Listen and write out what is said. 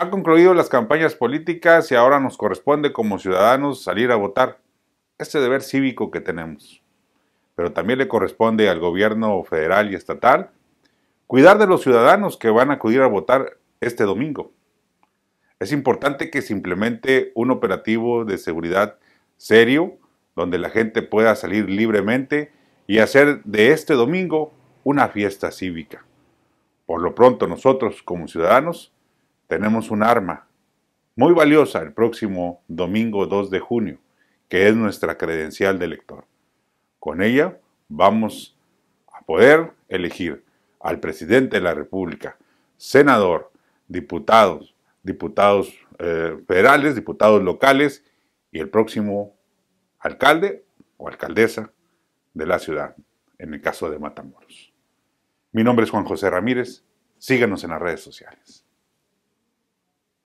Han concluido las campañas políticas y ahora nos corresponde como ciudadanos salir a votar. Este deber cívico que tenemos. Pero también le corresponde al gobierno federal y estatal cuidar de los ciudadanos que van a acudir a votar este domingo. Es importante que se implemente un operativo de seguridad serio donde la gente pueda salir libremente y hacer de este domingo una fiesta cívica. Por lo pronto nosotros como ciudadanos tenemos un arma muy valiosa el próximo domingo 2 de junio, que es nuestra credencial de elector. Con ella vamos a poder elegir al presidente de la República, senador, diputados, diputados eh, federales, diputados locales y el próximo alcalde o alcaldesa de la ciudad, en el caso de Matamoros. Mi nombre es Juan José Ramírez. Síguenos en las redes sociales.